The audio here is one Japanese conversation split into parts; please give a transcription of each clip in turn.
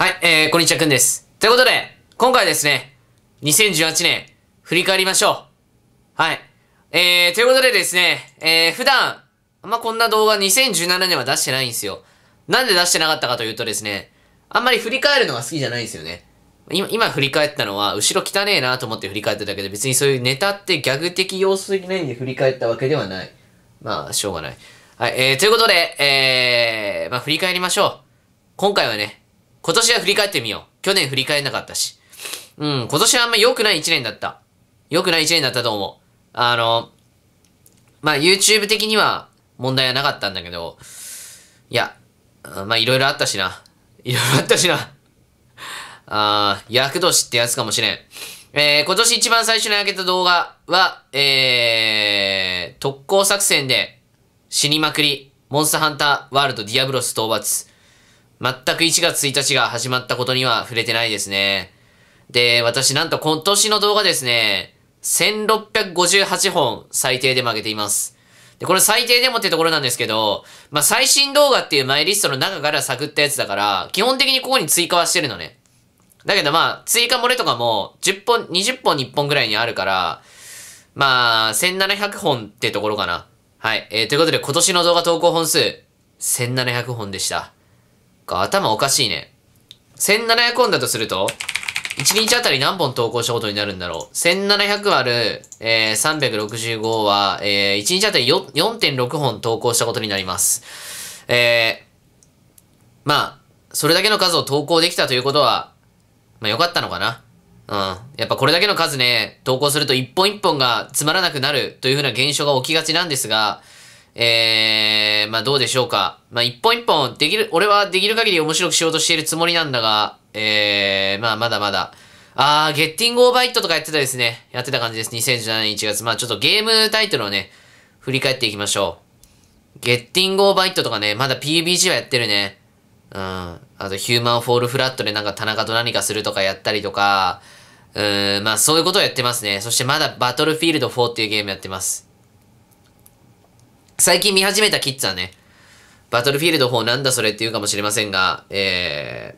はい、えー、こんにちはくんです。ということで、今回ですね、2018年、振り返りましょう。はい。えー、ということでですね、えー、普段、あんまこんな動画2017年は出してないんですよ。なんで出してなかったかというとですね、あんまり振り返るのが好きじゃないんですよね。今、今振り返ったのは、後ろ汚ねえなと思って振り返っただけで、別にそういうネタってギャグ的要素的な意味で振り返ったわけではない。まあ、しょうがない。はい、えー、ということで、えー、まあ振り返りましょう。今回はね、今年は振り返ってみよう。去年振り返んなかったし。うん、今年はあんま良くない一年だった。良くない一年だったと思う。あの、まあ、YouTube 的には問題はなかったんだけど、いや、まあ、いろいろあったしな。いろいろあったしな。あー、役年ってやつかもしれん。えー、今年一番最初に開けた動画は、えー、特攻作戦で死にまくり、モンスターハンターワールドディアブロス討伐。全く1月1日が始まったことには触れてないですね。で、私なんと今年の動画ですね、1658本最低で曲げています。で、これ最低でもってところなんですけど、まあ、最新動画っていうマイリストの中から探ったやつだから、基本的にここに追加はしてるのね。だけどまあ、追加漏れとかも、10本、20本に1本ぐらいにあるから、まあ、1700本ってところかな。はい。えー、ということで今年の動画投稿本数、1700本でした。か、頭おかしいね。1700本だとすると、1日あたり何本投稿したことになるんだろう。1700割る、えー、365は、えー、1日あたり4.6本投稿したことになります。えー、まあ、それだけの数を投稿できたということは、まあ良かったのかな。うん。やっぱこれだけの数ね、投稿すると一本一本がつまらなくなるというふうな現象が起きがちなんですが、えー、まあどうでしょうか。まあ一本一本できる、俺はできる限り面白くしようとしているつもりなんだが、えー、まあまだまだ。あー、ゲッティングオーバーイットとかやってたですね。やってた感じです。2017年1月。まあちょっとゲームタイトルをね、振り返っていきましょう。ゲッティングオーバーイットとかね、まだ PBG はやってるね。うん。あと、ヒューマンフォールフラットでなんか田中と何かするとかやったりとか、うん、まあそういうことをやってますね。そしてまだバトルフィールド4っていうゲームやってます。最近見始めたキッズはね、バトルフィールド4なんだそれって言うかもしれませんが、え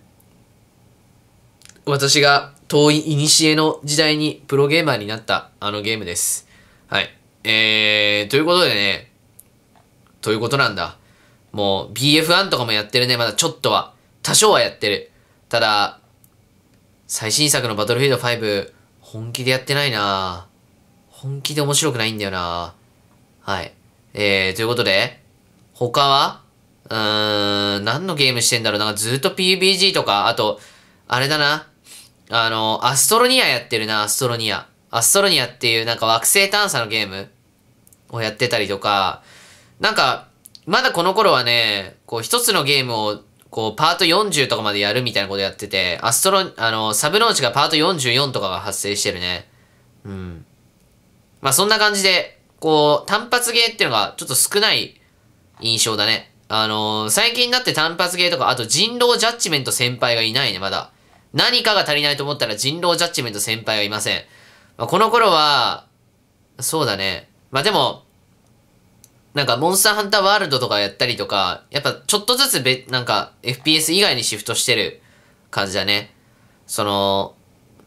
ー、私が遠い古の時代にプロゲーマーになったあのゲームです。はい。えー、ということでね、ということなんだ。もう BF1 とかもやってるね、まだちょっとは。多少はやってる。ただ、最新作のバトルフィールド5、本気でやってないな本気で面白くないんだよなはい。えー、ということで、他はうーん、何のゲームしてんだろうなんかずっと p b g とか、あと、あれだな。あの、アストロニアやってるな、アストロニア。アストロニアっていうなんか惑星探査のゲームをやってたりとか、なんか、まだこの頃はね、こう一つのゲームをこう、パート40とかまでやるみたいなことやってて、アストロ、あの、サブローチがパート44とかが発生してるね。うん。まあ、そんな感じで、こう、単発芸っていうのがちょっと少ない印象だね。あのー、最近になって単発芸とか、あと人狼ジャッジメント先輩がいないね、まだ。何かが足りないと思ったら人狼ジャッジメント先輩はいません。まあ、この頃は、そうだね。まあ、でも、なんかモンスターハンターワールドとかやったりとか、やっぱちょっとずつべ、なんか FPS 以外にシフトしてる感じだね。その、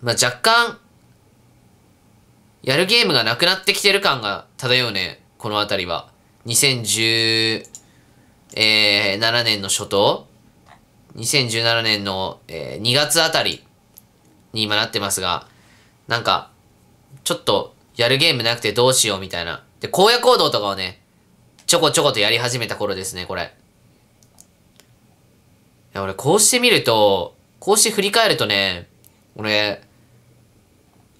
まあ、若干、やるゲームがなくなってきてる感が漂うね、この辺りは。2017年の初頭 ?2017 年の、え2月あたりに今なってますが、なんか、ちょっとやるゲームなくてどうしようみたいな。で、荒野行動とかをね、ちょこちょことやり始めた頃ですね、これ。いや、俺こうしてみると、こうして振り返るとね、俺、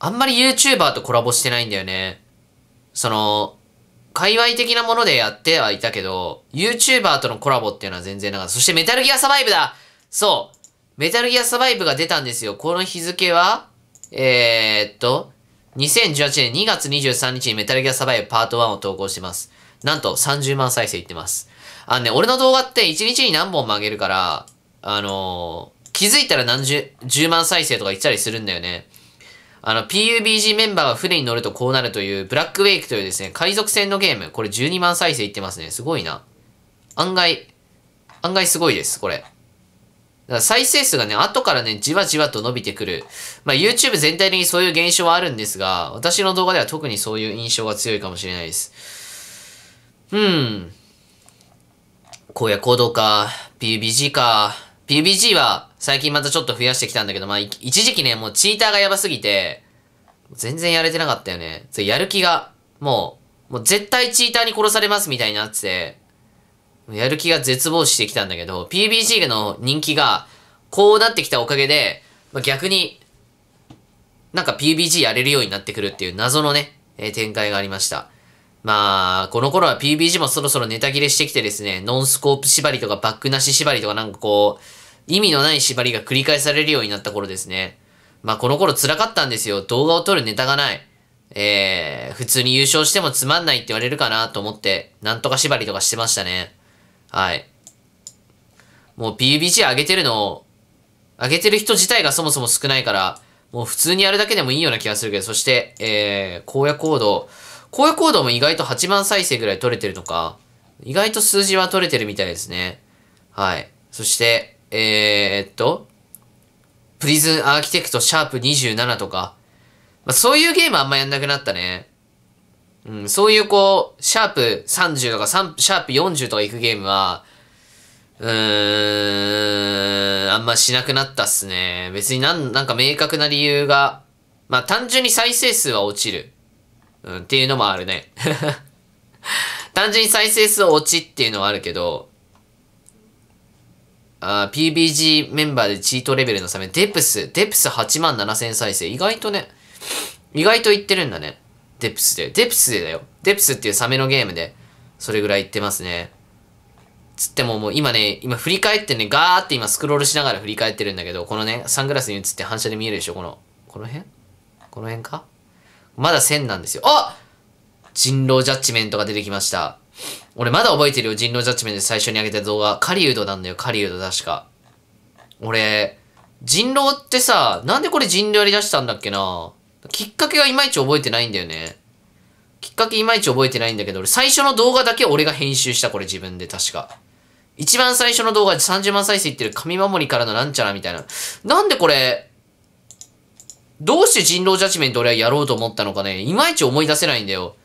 あんまり YouTuber とコラボしてないんだよね。その、界隈的なものでやってはいたけど、YouTuber とのコラボっていうのは全然なかった。そしてメタルギアサバイブだそうメタルギアサバイブが出たんですよ。この日付は、えー、っと、2018年2月23日にメタルギアサバイブパート1を投稿してます。なんと30万再生いってます。あのね、俺の動画って1日に何本もげるから、あのー、気づいたら何十、10万再生とか言ったりするんだよね。あの、PUBG メンバーが船に乗るとこうなるという、ブラックウェイクというですね、海賊船のゲーム。これ12万再生いってますね。すごいな。案外、案外すごいです、これ。だから再生数がね、後からね、じわじわと伸びてくる。まあ、YouTube 全体的にそういう現象はあるんですが、私の動画では特にそういう印象が強いかもしれないです。うん。荒野行動か、PUBG か。PUBG は、最近またちょっと増やしてきたんだけど、まあ、一時期ね、もうチーターがやばすぎて、全然やれてなかったよね。それやる気が、もう、もう絶対チーターに殺されますみたいになってて、やる気が絶望してきたんだけど、PBG の人気が、こうなってきたおかげで、まあ、逆に、なんか PBG やれるようになってくるっていう謎のね、えー、展開がありました。まあ、この頃は PBG もそろそろネタ切れしてきてですね、ノンスコープ縛りとかバックなし縛りとかなんかこう、意味のない縛りが繰り返されるようになった頃ですね。まあこの頃辛かったんですよ。動画を撮るネタがない。えー、普通に優勝してもつまんないって言われるかなと思って、なんとか縛りとかしてましたね。はい。もう PUBG 上げてるのを、上げてる人自体がそもそも少ないから、もう普通にやるだけでもいいような気がするけど、そして、えー、荒野行動。荒野行動も意外と8万再生ぐらい取れてるのか、意外と数字は取れてるみたいですね。はい。そして、えー、っと、プリズンアーキテクトシャープ27とか、まあ、そういうゲームあんまやんなくなったね。うん、そういうこう、シャープ30とか、シャープ40とか行くゲームは、うーん、あんましなくなったっすね。別になん、なんか明確な理由が、まあ単純に再生数は落ちる。うん、っていうのもあるね。単純に再生数は落ちっていうのはあるけど、あ PBG メンバーでチートレベルのサメ、デプス、デプス8万7 0再生。意外とね、意外と言ってるんだね。デプスで。デプスでだよ。デプスっていうサメのゲームで、それぐらい言ってますね。つってももう今ね、今振り返ってね、ガーって今スクロールしながら振り返ってるんだけど、このね、サングラスに映って反射で見えるでしょ、この、この辺この辺かまだ1000なんですよ。あ人狼ジャッジメントが出てきました。俺まだ覚えてるよ、人狼ジャッジメントで最初に上げた動画。狩人なんだよ、狩人確か。俺、人狼ってさ、なんでこれ人狼やり出したんだっけなきっかけがいまいち覚えてないんだよね。きっかけいまいち覚えてないんだけど、俺最初の動画だけ俺が編集した、これ自分で確か。一番最初の動画で30万再生いってる神守りからのなんちゃらみたいな。なんでこれ、どうして人狼ジャッジメント俺はやろうと思ったのかね、いまいち思い出せないんだよ。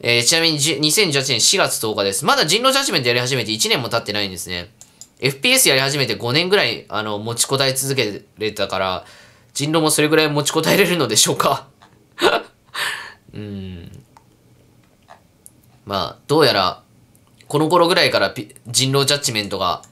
えー、ちなみに2018年4月10日です。まだ人狼ジャッジメントやり始めて1年も経ってないんですね。FPS やり始めて5年ぐらい、あの、持ちこたえ続けれたから、人狼もそれぐらい持ちこたえれるのでしょうか うん。まあ、どうやら、この頃ぐらいから人狼ジャッジメントが、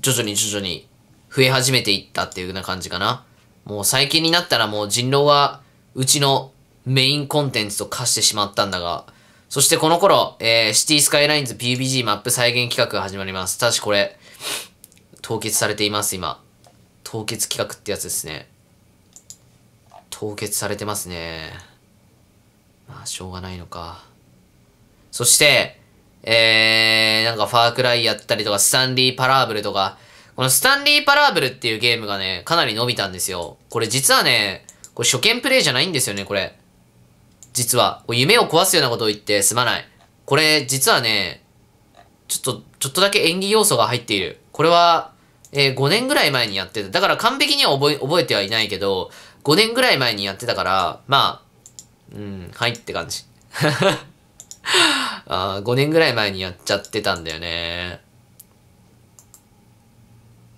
徐々に徐々に増え始めていったっていうような感じかな。もう最近になったらもう人狼は、うちのメインコンテンツと化してしまったんだが、そしてこの頃、えー、シティスカイラインズ p b g マップ再現企画が始まります。ただしこれ、凍結されています、今。凍結企画ってやつですね。凍結されてますね。まあ、しょうがないのか。そして、えー、なんかファークライやったりとか、スタンリーパラーブルとか、このスタンリーパラーブルっていうゲームがね、かなり伸びたんですよ。これ実はね、これ初見プレイじゃないんですよね、これ。実は。夢を壊すようなことを言ってすまない。これ、実はね、ちょっと、ちょっとだけ演技要素が入っている。これは、えー、5年ぐらい前にやってた。だから完璧には覚え、覚えてはいないけど、5年ぐらい前にやってたから、まあ、うん、はいって感じ。あ5年ぐらい前にやっちゃってたんだよね。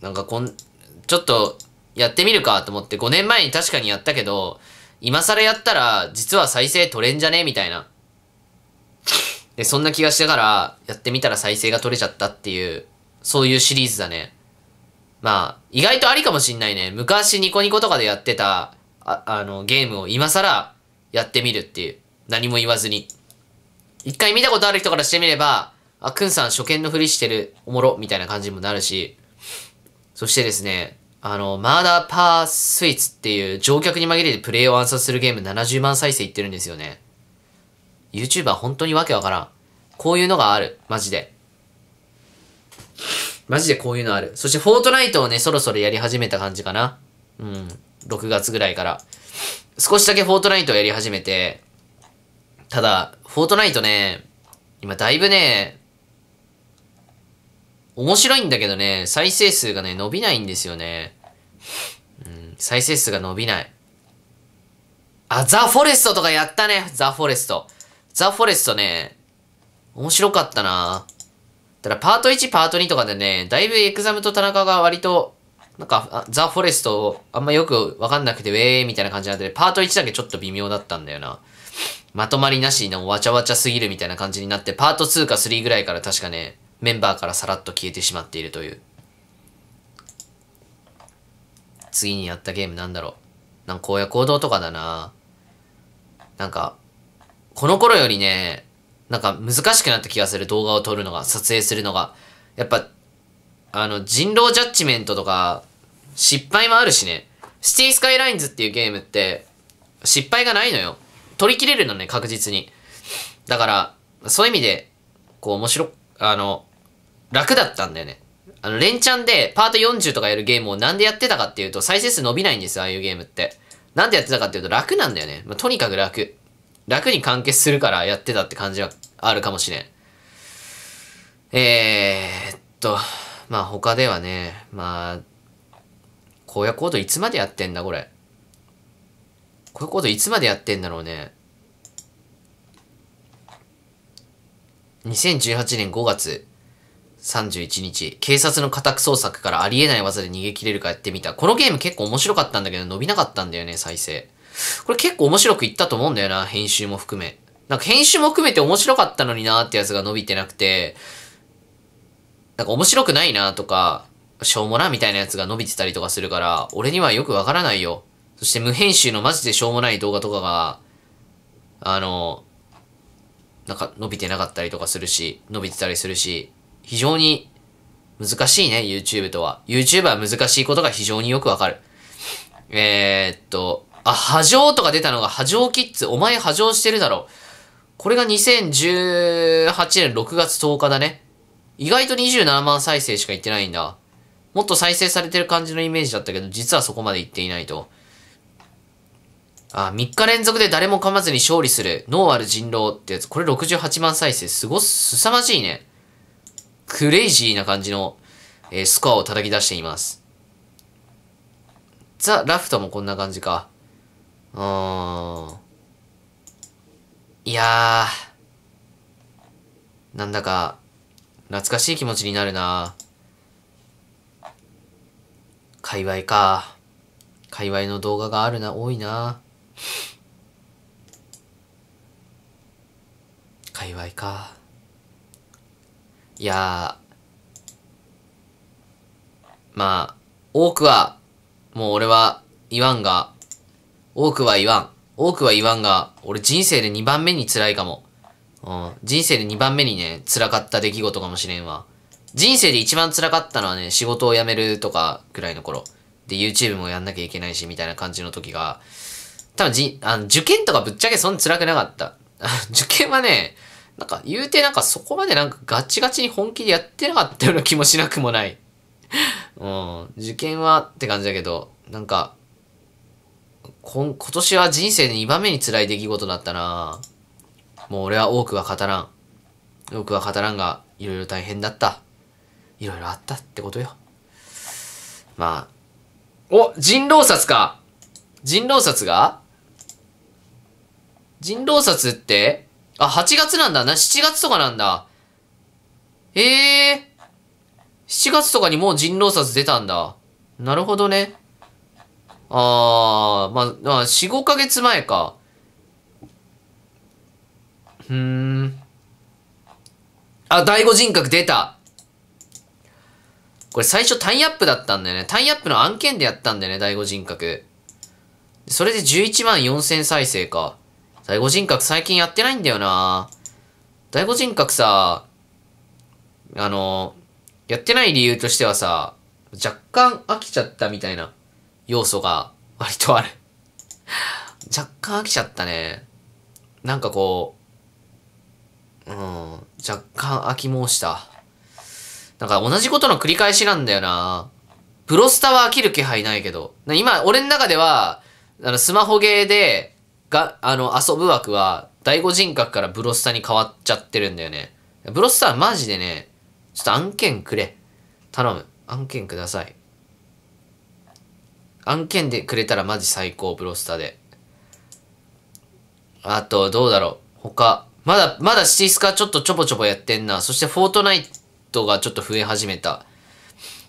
なんかこん、ちょっとやってみるかと思って5年前に確かにやったけど、今更やったら、実は再生取れんじゃねみたいな。で、そんな気がしてから、やってみたら再生が取れちゃったっていう、そういうシリーズだね。まあ、意外とありかもしんないね。昔ニコニコとかでやってた、ああの、ゲームを今更やってみるっていう。何も言わずに。一回見たことある人からしてみれば、あ、くんさん初見のふりしてる、おもろ、みたいな感じにもなるし、そしてですね、あの、マーダーパースイーツっていう乗客に紛れてプレイを暗殺するゲーム70万再生いってるんですよね。YouTuber 本当にわけわからん。こういうのがある。マジで。マジでこういうのある。そしてフォートナイトをね、そろそろやり始めた感じかな。うん。6月ぐらいから。少しだけフォートナイトをやり始めて、ただ、フォートナイトね、今だいぶね、面白いんだけどね、再生数がね、伸びないんですよね。うん、再生数が伸びない。あ、ザ・フォレストとかやったね。ザ・フォレスト。ザ・フォレストね、面白かったなただパート1、パート2とかでね、だいぶエクザムと田中が割と、なんか、ザ・フォレストあんまよくわかんなくて、ウェーみたいな感じなんで、パート1だけちょっと微妙だったんだよな。まとまりなしのわちゃわちゃすぎるみたいな感じになって、パート2か3ぐらいから確かね、メンバーからさらっと消えてしまっているという。次にやったゲームなんだろう。なんか荒野行動とかだななんか、この頃よりね、なんか難しくなった気がする動画を撮るのが、撮影するのが。やっぱ、あの、人狼ジャッジメントとか、失敗もあるしね。シティスカイラインズっていうゲームって、失敗がないのよ。取り切れるのね、確実に。だから、そういう意味で、こう面白、あの、楽だったんだよね。あの、連チャンでパート40とかやるゲームをなんでやってたかっていうと、再生数伸びないんですよ、ああいうゲームって。なんでやってたかっていうと楽なんだよね。まあ、とにかく楽。楽に完結するからやってたって感じはあるかもしれん。えー、っと、まあ他ではね、まあ、荒野行動いつまでやってんだ、これ。荒野ードいつまでやってんだろうね。2018年5月。31日、警察の家宅捜索からありえない技で逃げ切れるかやってみた。このゲーム結構面白かったんだけど伸びなかったんだよね、再生。これ結構面白くいったと思うんだよな、編集も含め。なんか編集も含めて面白かったのになーってやつが伸びてなくて、なんか面白くないなとか、しょうもなみたいなやつが伸びてたりとかするから、俺にはよくわからないよ。そして無編集のマジでしょうもない動画とかが、あの、なんか伸びてなかったりとかするし、伸びてたりするし、非常に難しいね、YouTube とは。YouTube は難しいことが非常によくわかる。えー、っと、あ、波状とか出たのが波状キッズ。お前波状してるだろ。これが2018年6月10日だね。意外と27万再生しかいってないんだ。もっと再生されてる感じのイメージだったけど、実はそこまでいっていないと。あ、3日連続で誰も噛まずに勝利する。ノーアル人狼ってやつ。これ68万再生。すごすまじいね。クレイジーな感じの、えー、スコアを叩き出しています。ザ・ラフトもこんな感じか。うーん。いやー。なんだか、懐かしい気持ちになるな界隈か。界隈の動画があるな、多いな。界隈か。いやまあ、多くは、もう俺は言わんが、多くは言わん。多くは言わんが、俺人生で2番目に辛いかも。うん、人生で2番目にね、辛かった出来事かもしれんわ。人生で一番辛かったのはね、仕事を辞めるとかぐらいの頃。で、YouTube もやんなきゃいけないし、みたいな感じの時が、多分じ、あの、受験とかぶっちゃけそんな辛くなかった。受験はね、なんか言うてなんかそこまでなんかガチガチに本気でやってなかったような気もしなくもない。うん、受験はって感じだけど、なんか、今年は人生で2番目に辛い出来事だったなもう俺は多くは語らん。多くは語らんが、いろいろ大変だった。いろいろあったってことよ。まあ。お人狼殺か人狼殺が人狼殺ってあ、8月なんだな。7月とかなんだ。ええー。7月とかにもう人狼殺出たんだ。なるほどね。あー、まあ、まあ、4、5ヶ月前か。ふーん。あ、第五人格出た。これ最初タイアップだったんだよね。タイアップの案件でやったんだよね、第五人格。それで11万4000再生か。第五人格最近やってないんだよな第五人格さ、あの、やってない理由としてはさ、若干飽きちゃったみたいな要素が割とある若干飽きちゃったね。なんかこう、うん、若干飽き申した。なんか同じことの繰り返しなんだよな。プロスタは飽きる気配ないけど。今、俺の中では、あの、スマホゲーで、が、あの、遊ぶ枠は、第五人格からブロスタに変わっちゃってるんだよね。ブロスターマジでね、ちょっと案件くれ。頼む。案件ください。案件でくれたらマジ最高、ブロスターで。あと、どうだろう。他、まだ、まだシティスカーちょっとちょぼちょぼやってんな。そして、フォートナイトがちょっと増え始めた。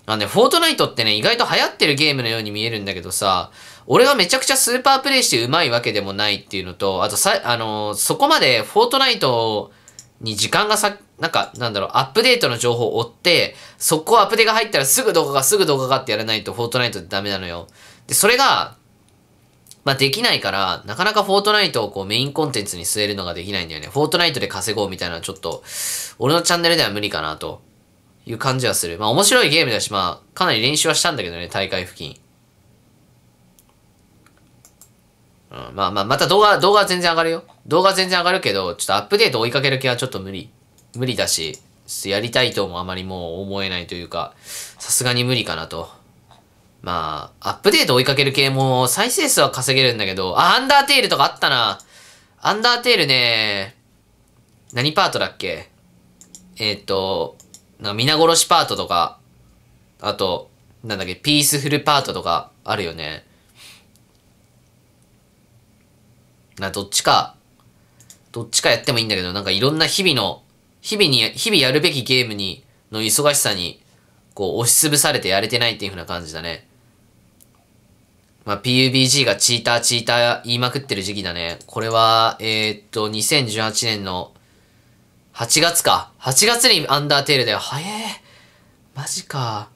なんで、フォートナイトってね、意外と流行ってるゲームのように見えるんだけどさ、俺がめちゃくちゃスーパープレイして上手いわけでもないっていうのと、あとさ、あのー、そこまでフォートナイトに時間がさ、なんか、なんだろう、アップデートの情報を追って、速攻アップデートが入ったらすぐ動画がすぐ動画がってやらないとフォートナイトってダメなのよ。で、それが、まあ、できないから、なかなかフォートナイトをこうメインコンテンツに据えるのができないんだよね。フォートナイトで稼ごうみたいなのはちょっと、俺のチャンネルでは無理かなという感じはする。まあ面白いゲームだし、まあかなり練習はしたんだけどね、大会付近。うん、まあまあ、また動画、動画は全然上がるよ。動画は全然上がるけど、ちょっとアップデート追いかける気はちょっと無理。無理だし、やりたいともあまりもう思えないというか、さすがに無理かなと。まあ、アップデート追いかける系も再生数は稼げるんだけど、あ、アンダーテールとかあったな。アンダーテールね、何パートだっけえっ、と、なんか皆殺しパートとか、あと、なんだっけ、ピースフルパートとかあるよね。な、どっちか、どっちかやってもいいんだけど、なんかいろんな日々の、日々に、日々やるべきゲームに、の忙しさに、こう、押しつぶされてやれてないっていう風な感じだね。まあ、PUBG がチーターチーター言いまくってる時期だね。これは、えー、っと、2018年の8月か。8月にアンダーテールだよ。早え。マジか。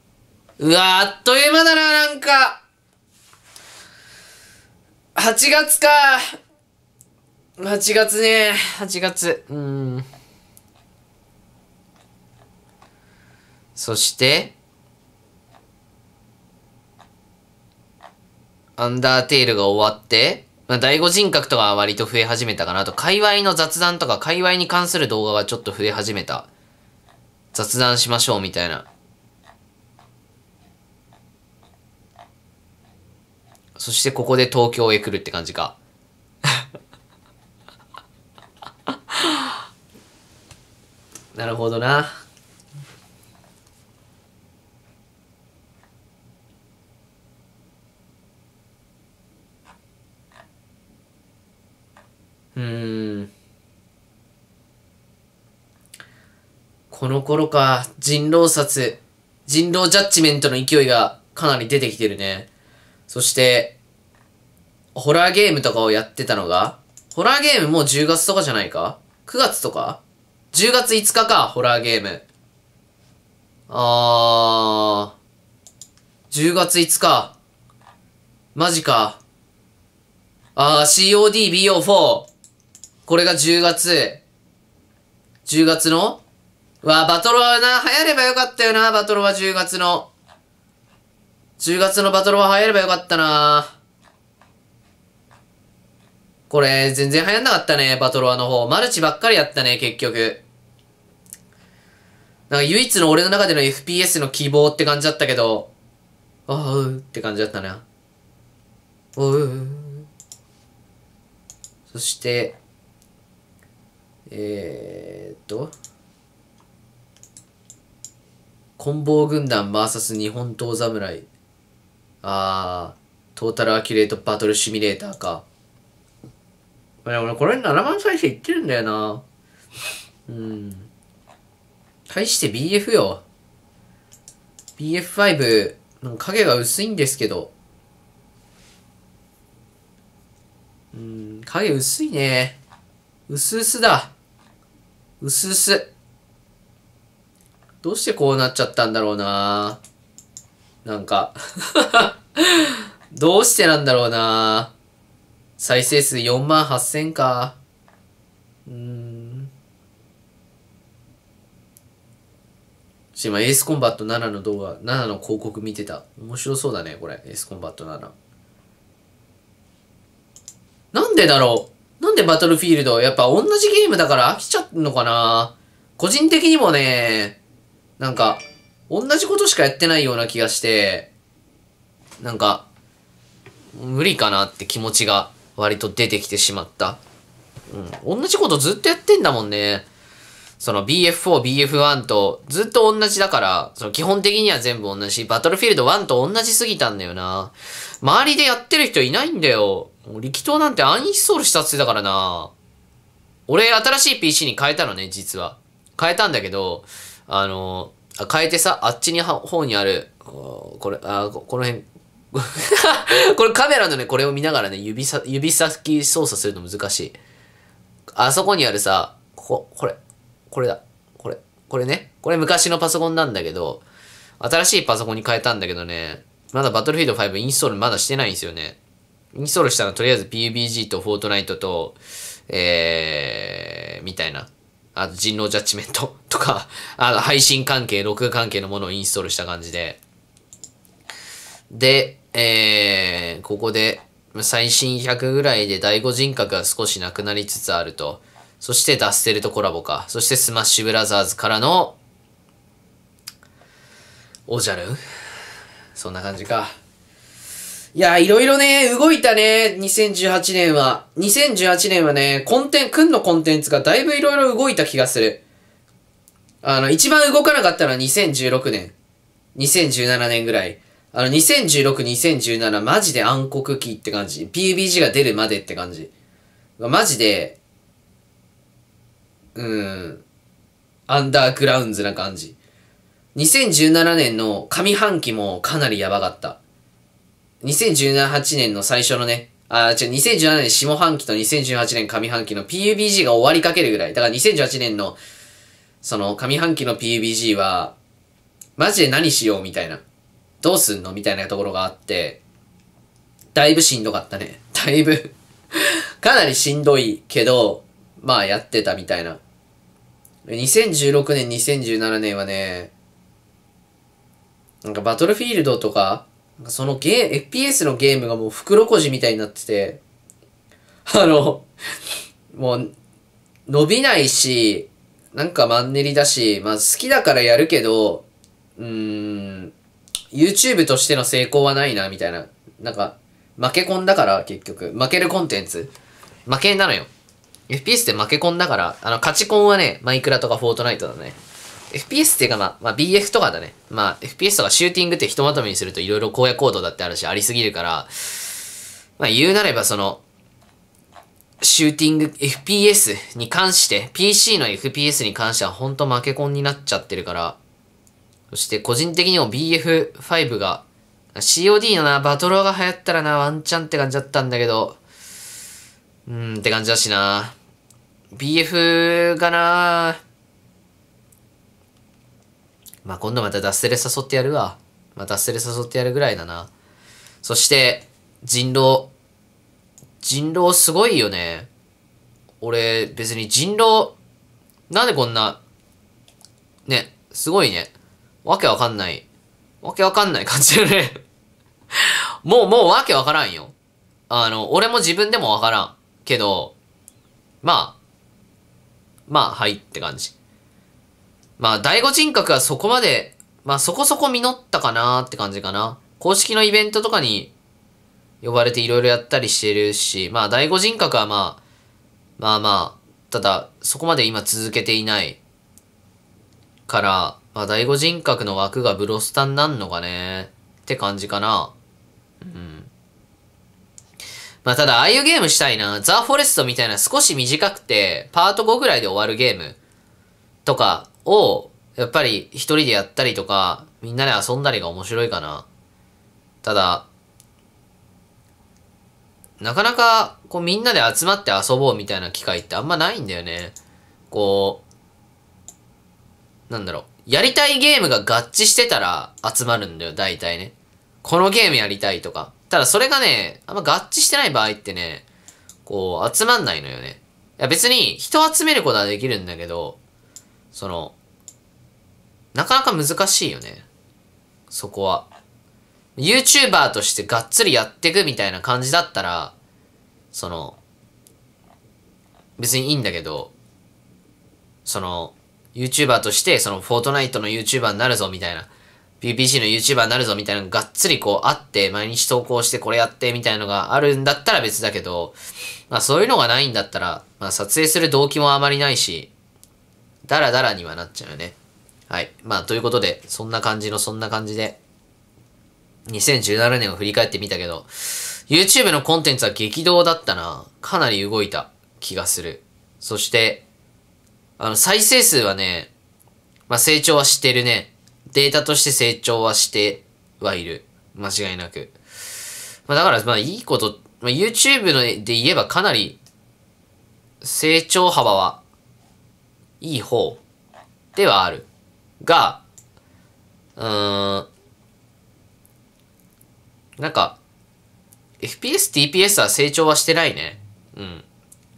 うわあっという間だな、なんか。8月か。8月ね。8月。うん。そして、アンダーテールが終わって、まあ、第五人格とかは割と増え始めたかなと、界隈の雑談とか、界隈に関する動画がちょっと増え始めた。雑談しましょうみたいな。そしてここで東京へ来るって感じか。なるほどな。うんこの頃か人狼殺人狼ジャッジメントの勢いがかなり出てきてるねそしてホラーゲームとかをやってたのがホラーゲームもう10月とかじゃないか ?9 月とか ?10 月5日か、ホラーゲーム。あー。10月5日。マジか。あー、COD BO4。これが10月。10月のわあ、バトロはな、流行ればよかったよな、バトロは10月の。10月のバトロは流行ればよかったな。これ、全然流行んなかったね、バトロワの方。マルチばっかりやったね、結局。なんか唯一の俺の中での FPS の希望って感じだったけど、あうって感じだったな。おう。そして、えー、っと、棍棒軍団 VS 日本刀侍。あー、トータルアキュレートバトルシミュレーターか。俺、俺これ7万再生いってるんだよな。うん。対して BF よ。BF5、影が薄いんですけど。うん、影薄いね。薄々だ。うすす。どうしてこうなっちゃったんだろうななんか どうしてなんだろうな再生数4万8000か。うーん。今、エースコンバット7の動画、7の広告見てた。面白そうだね、これ。エースコンバット7。なんでだろうでバトルフィールドやっぱ同じゲームだから飽きちゃうのかな個人的にもね、なんか、同じことしかやってないような気がして、なんか、無理かなって気持ちが割と出てきてしまった。うん。同じことずっとやってんだもんね。その BF4、BF1 とずっと同じだから、その基本的には全部同じ。バトルフィールド1と同じすぎたんだよな。周りでやってる人いないんだよ。もう力投なんてアンインストールしたってってたからな。俺、新しい PC に変えたのね、実は。変えたんだけど、あの、あ変えてさ、あっちに方にある、これ、あこの辺、これカメラのね、これを見ながらね、指さ、指先操作するの難しい。あそこにあるさ、ここ、これ、これだ。これ、これね。これ昔のパソコンなんだけど、新しいパソコンに変えたんだけどね、まだバトルフィールド5インストールまだしてないんですよね。インストールしたのとりあえず PUBG とフォートナイトと、えー、みたいな。あと人狼ジャッジメント とか、あの配信関係、録画関係のものをインストールした感じで。で、えー、ここで最新100ぐらいで第5人格が少しなくなりつつあると。そしてダッセルとコラボか。そしてスマッシュブラザーズからの、おじゃるそんな感じか。いや、いろいろね、動いたね、2018年は。2018年はね、コンテン、くんのコンテンツがだいぶいろいろ動いた気がする。あの、一番動かなかったのは2016年。2017年ぐらい。あの、2016、2017、マジで暗黒期って感じ。PUBG が出るまでって感じ。マジで、うん、アンダーグラウンズな感じ。2017年の上半期もかなりやばかった。2018年の最初のね、あ、違う、2017年下半期と2018年上半期の PUBG が終わりかけるぐらい。だから2018年の、その上半期の PUBG は、マジで何しようみたいな。どうすんのみたいなところがあって、だいぶしんどかったね。だいぶ かなりしんどいけど、まあやってたみたいな。2016年、2017年はね、なんかバトルフィールドとか、そのゲー、FPS のゲームがもう袋小路みたいになってて、あの、もう、伸びないし、なんかマンネリだし、まあ好きだからやるけど、うーん、YouTube としての成功はないな、みたいな。なんか、負け込んだから、結局。負けるコンテンツ。負けなのよ。FPS って負け込んだから、あの、勝ちコンはね、マイクラとかフォートナイトだね。FPS っていうかまあ、まあ、BF とかだね。まあ、FPS とかシューティングってひとまとめにすると色々荒野行動だってあるし、ありすぎるから、まあ言うなればその、シューティング FPS に関して、PC の FPS に関してはほんと負け込んになっちゃってるから、そして個人的にも BF5 が、COD のな、バトローが流行ったらな、ワンチャンって感じだったんだけど、うーんって感じだしな。BF がな、まあ今度また脱セレ誘ってやるわ。まあ脱セレ誘ってやるぐらいだな。そして、人狼。人狼すごいよね。俺、別に人狼、なんでこんな、ね、すごいね。わけわかんない。わけわかんない 感じだよねもう、もうわけわからんよ。あの、俺も自分でもわからん。けど、まあ、まあ、はいって感じ。まあ、第五人格はそこまで、まあそこそこ実ったかなって感じかな。公式のイベントとかに呼ばれていろいろやったりしてるし、まあ第五人格はまあ、まあまあ、ただそこまで今続けていないから、まあ第五人格の枠がブロスタになんのかねって感じかな。うん。まあただああいうゲームしたいな。ザ・フォレストみたいな少し短くてパート5ぐらいで終わるゲームとかを、やっぱり一人でやったりとか、みんなで遊んだりが面白いかな。ただ、なかなか、こうみんなで集まって遊ぼうみたいな機会ってあんまないんだよね。こう、なんだろう。やりたいゲームが合致してたら集まるんだよ、大体ね。このゲームやりたいとか。ただそれがね、あんま合致してない場合ってね、こう、集まんないのよね。いや別に人集めることはできるんだけど、その、なかなか難しいよね。そこは。YouTuber としてがっつりやってくみたいな感じだったら、その、別にいいんだけど、その、YouTuber として、その、フォートナイトの YouTuber になるぞみたいな、PPC の YouTuber になるぞみたいなのがっつりこうあって、毎日投稿してこれやってみたいのがあるんだったら別だけど、まあそういうのがないんだったら、まあ撮影する動機もあまりないし、ダラダラにはなっちゃうよね。はい。まあ、ということで、そんな感じの、そんな感じで、2017年を振り返ってみたけど、YouTube のコンテンツは激動だったな。かなり動いた気がする。そして、あの、再生数はね、まあ、成長はしてるね。データとして成長はしてはいる。間違いなく。まあ、だから、まあ、いいこと、まあ、YouTube ので言えばかなり、成長幅は、いい方ではある。が、うーん、なんか、FPS、TPS は成長はしてないね。うん。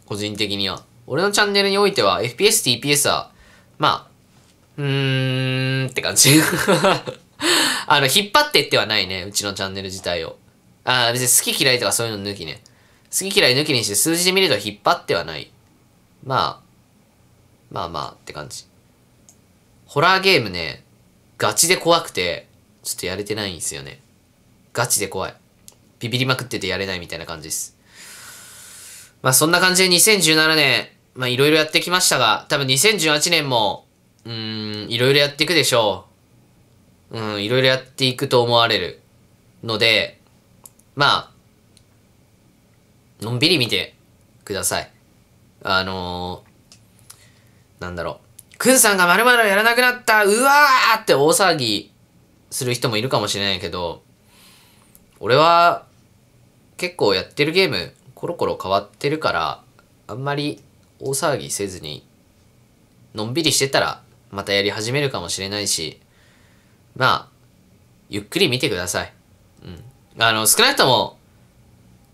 個人的には。俺のチャンネルにおいては、FPS、TPS は、まあ、うーんって感じ。あの、引っ張ってってはないね。うちのチャンネル自体を。ああ、別に好き嫌いとかそういうの抜きね。好き嫌い抜きにして数字で見ると引っ張ってはない。まあ、まあまあって感じ。ホラーゲームね、ガチで怖くて、ちょっとやれてないんですよね。ガチで怖い。ビビりまくっててやれないみたいな感じです。まあそんな感じで2017年、まあいろいろやってきましたが、多分2018年も、うーん、いろいろやっていくでしょう。うん、いろいろやっていくと思われる。ので、まあ、のんびり見てください。あのー、なんだろう。くんさんが〇〇をやらなくなったうわーって大騒ぎする人もいるかもしれないけど、俺は結構やってるゲームコロコロ変わってるから、あんまり大騒ぎせずに、のんびりしてたらまたやり始めるかもしれないし、まあ、ゆっくり見てください。うん。あの、少なくとも、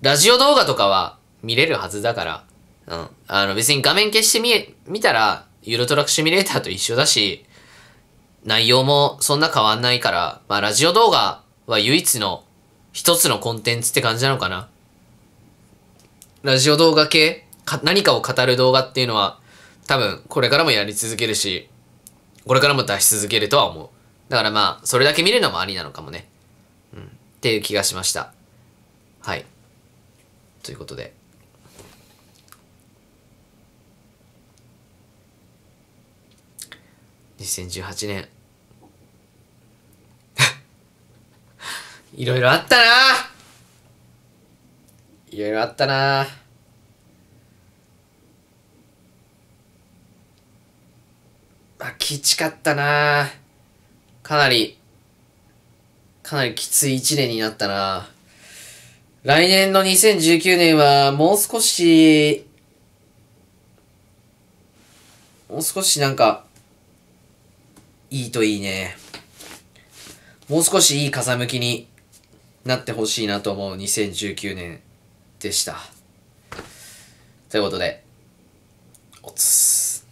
ラジオ動画とかは見れるはずだから、うん。あの、別に画面消してみ、見たら、ユーロトラックシミュレーターと一緒だし、内容もそんな変わんないから、まあラジオ動画は唯一の一つのコンテンツって感じなのかな。ラジオ動画系何かを語る動画っていうのは多分これからもやり続けるし、これからも出し続けるとは思う。だからまあ、それだけ見るのもありなのかもね。うん。っていう気がしました。はい。ということで。2018年 いろいろあったないろいろあったなあきちかったなかなりかなりきつい一年になったな来年の2019年はもう少しもう少しなんかいいといいね。もう少しいい風向きになってほしいなと思う2019年でした。ということで、おつ。